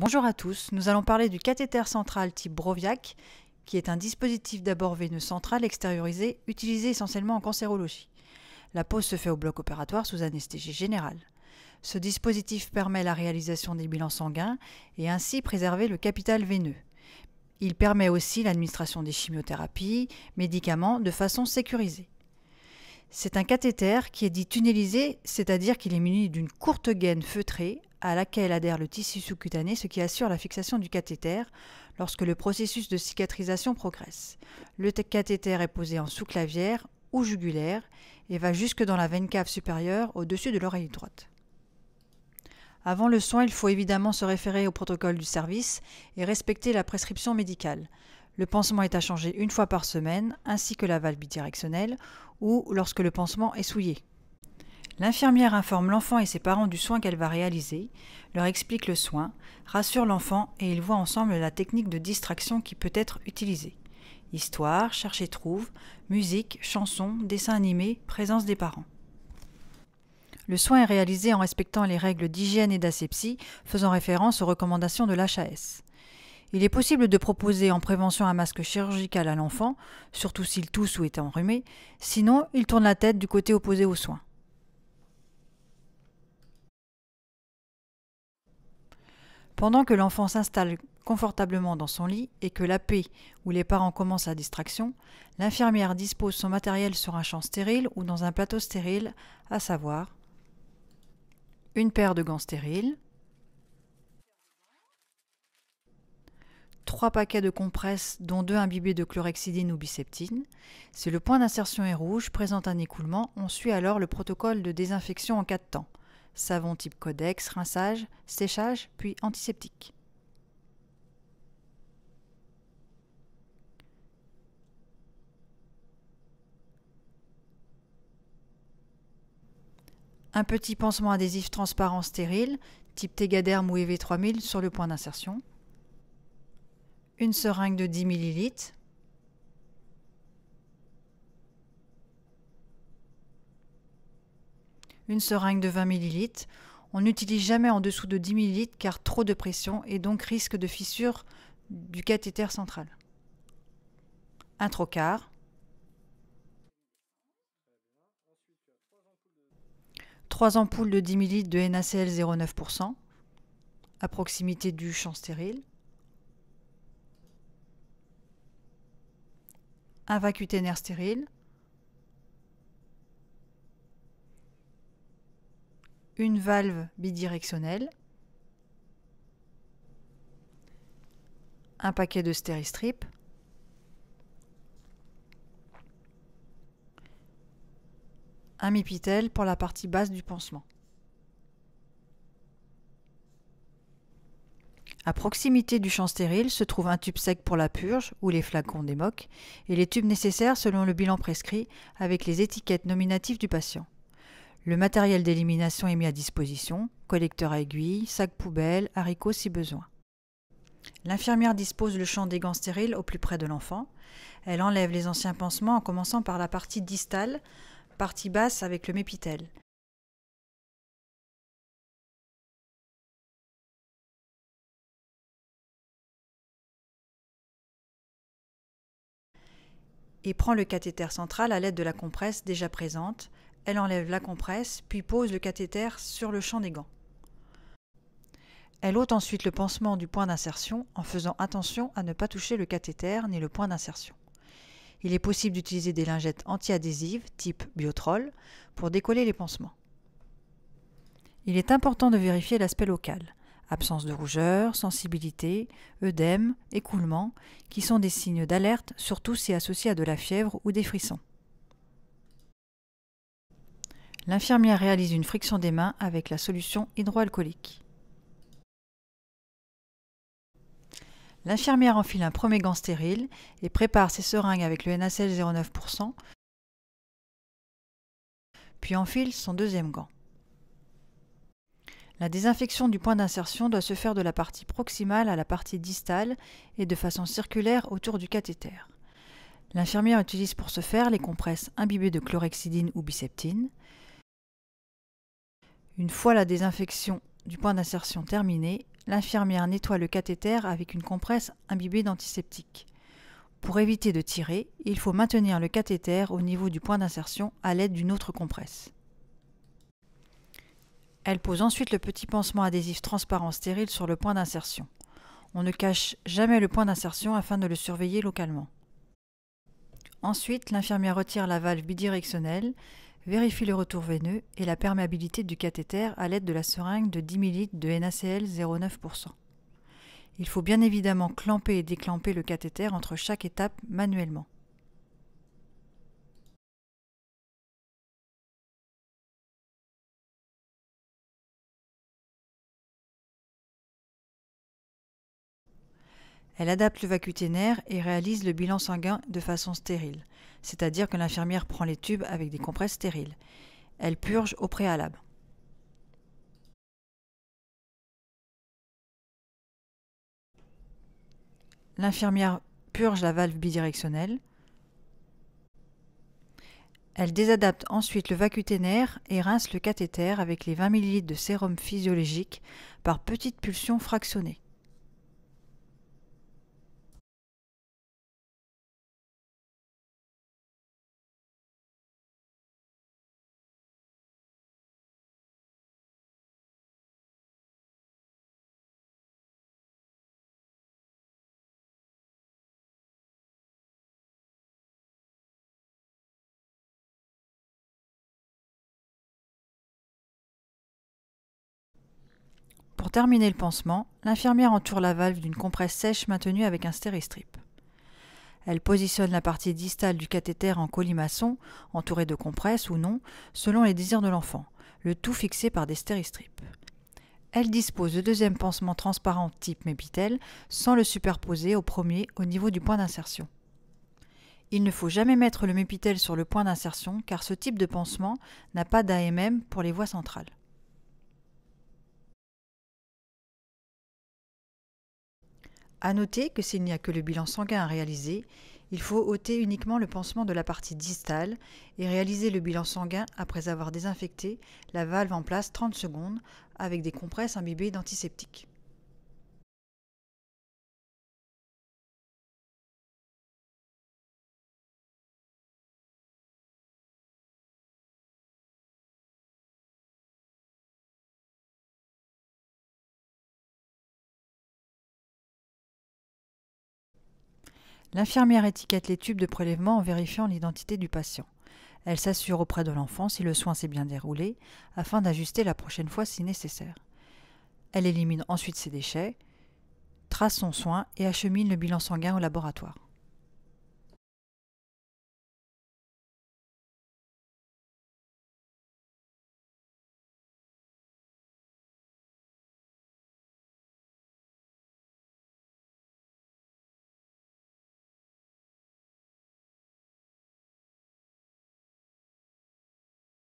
Bonjour à tous, nous allons parler du cathéter central type Broviac, qui est un dispositif d'abord veineux central extériorisé utilisé essentiellement en cancérologie. La pose se fait au bloc opératoire sous anesthésie générale. Ce dispositif permet la réalisation des bilans sanguins et ainsi préserver le capital veineux. Il permet aussi l'administration des chimiothérapies, médicaments de façon sécurisée. C'est un cathéter qui est dit tunnelisé, c'est-à-dire qu'il est muni d'une courte gaine feutrée à laquelle adhère le tissu sous-cutané, ce qui assure la fixation du cathéter lorsque le processus de cicatrisation progresse. Le cathéter est posé en sous-clavière ou jugulaire et va jusque dans la veine cave supérieure au-dessus de l'oreille droite. Avant le soin, il faut évidemment se référer au protocole du service et respecter la prescription médicale. Le pansement est à changer une fois par semaine, ainsi que la valve bidirectionnelle ou lorsque le pansement est souillé. L'infirmière informe l'enfant et ses parents du soin qu'elle va réaliser, leur explique le soin, rassure l'enfant et ils voient ensemble la technique de distraction qui peut être utilisée. Histoire, cherche et trouve, musique, chanson, dessin animé, présence des parents. Le soin est réalisé en respectant les règles d'hygiène et d'asepsie, faisant référence aux recommandations de l'HAS. Il est possible de proposer en prévention un masque chirurgical à l'enfant, surtout s'il tousse ou est enrhumé, sinon il tourne la tête du côté opposé au soin. Pendant que l'enfant s'installe confortablement dans son lit et que la paix ou les parents commencent à distraction, l'infirmière dispose son matériel sur un champ stérile ou dans un plateau stérile, à savoir une paire de gants stériles, trois paquets de compresses, dont deux imbibés de chlorhexidine ou biceptine. Si le point d'insertion est rouge, présente un écoulement, on suit alors le protocole de désinfection en cas de temps savon type codex, rinçage, séchage, puis antiseptique. Un petit pansement adhésif transparent stérile, type Tegaderm ou EV3000 sur le point d'insertion. Une seringue de 10 ml une seringue de 20 ml. On n'utilise jamais en dessous de 10 ml car trop de pression et donc risque de fissure du cathéter central. Un trocard. Trois ampoules de 10 ml de NaCl 0,9% à proximité du champ stérile. Un vacuténaire stérile. une valve bidirectionnelle, un paquet de stéristrip, un mipitel pour la partie basse du pansement. À proximité du champ stérile se trouve un tube sec pour la purge ou les flacons des et les tubes nécessaires selon le bilan prescrit avec les étiquettes nominatives du patient. Le matériel d'élimination est mis à disposition, collecteur à aiguille, sac poubelle, haricots si besoin. L'infirmière dispose le champ des gants stériles au plus près de l'enfant. Elle enlève les anciens pansements en commençant par la partie distale, partie basse avec le mépitel. Et prend le cathéter central à l'aide de la compresse déjà présente, elle enlève la compresse, puis pose le cathéter sur le champ des gants. Elle ôte ensuite le pansement du point d'insertion en faisant attention à ne pas toucher le cathéter ni le point d'insertion. Il est possible d'utiliser des lingettes antiadhésives type Biotrol pour décoller les pansements. Il est important de vérifier l'aspect local, absence de rougeur, sensibilité, œdème, écoulement, qui sont des signes d'alerte, surtout si associés à de la fièvre ou des frissons. L'infirmière réalise une friction des mains avec la solution hydroalcoolique. L'infirmière enfile un premier gant stérile et prépare ses seringues avec le NaCl 0,9%, puis enfile son deuxième gant. La désinfection du point d'insertion doit se faire de la partie proximale à la partie distale et de façon circulaire autour du cathéter. L'infirmière utilise pour ce faire les compresses imbibées de chlorhexidine ou biceptine, une fois la désinfection du point d'insertion terminée, l'infirmière nettoie le cathéter avec une compresse imbibée d'antiseptique. Pour éviter de tirer, il faut maintenir le cathéter au niveau du point d'insertion à l'aide d'une autre compresse. Elle pose ensuite le petit pansement adhésif transparent stérile sur le point d'insertion. On ne cache jamais le point d'insertion afin de le surveiller localement. Ensuite, l'infirmière retire la valve bidirectionnelle Vérifie le retour veineux et la perméabilité du cathéter à l'aide de la seringue de 10 ml de NaCl 0,9%. Il faut bien évidemment clamper et déclamper le cathéter entre chaque étape manuellement. Elle adapte le vacuténaire et réalise le bilan sanguin de façon stérile c'est-à-dire que l'infirmière prend les tubes avec des compresses stériles. Elle purge au préalable. L'infirmière purge la valve bidirectionnelle. Elle désadapte ensuite le vacuténaire et rince le cathéter avec les 20 ml de sérum physiologique par petites pulsions fractionnées. Pour terminer le pansement, l'infirmière entoure la valve d'une compresse sèche maintenue avec un stéristrip. Elle positionne la partie distale du cathéter en colimaçon, entourée de compresses ou non, selon les désirs de l'enfant, le tout fixé par des stéristrips. Elle dispose de deuxième pansement transparent type mépitel sans le superposer au premier au niveau du point d'insertion. Il ne faut jamais mettre le mépitel sur le point d'insertion car ce type de pansement n'a pas d'AMM pour les voies centrales. À noter que s'il n'y a que le bilan sanguin à réaliser, il faut ôter uniquement le pansement de la partie distale et réaliser le bilan sanguin après avoir désinfecté la valve en place 30 secondes avec des compresses imbibées d'antiseptiques. L'infirmière étiquette les tubes de prélèvement en vérifiant l'identité du patient. Elle s'assure auprès de l'enfant si le soin s'est bien déroulé, afin d'ajuster la prochaine fois si nécessaire. Elle élimine ensuite ses déchets, trace son soin et achemine le bilan sanguin au laboratoire.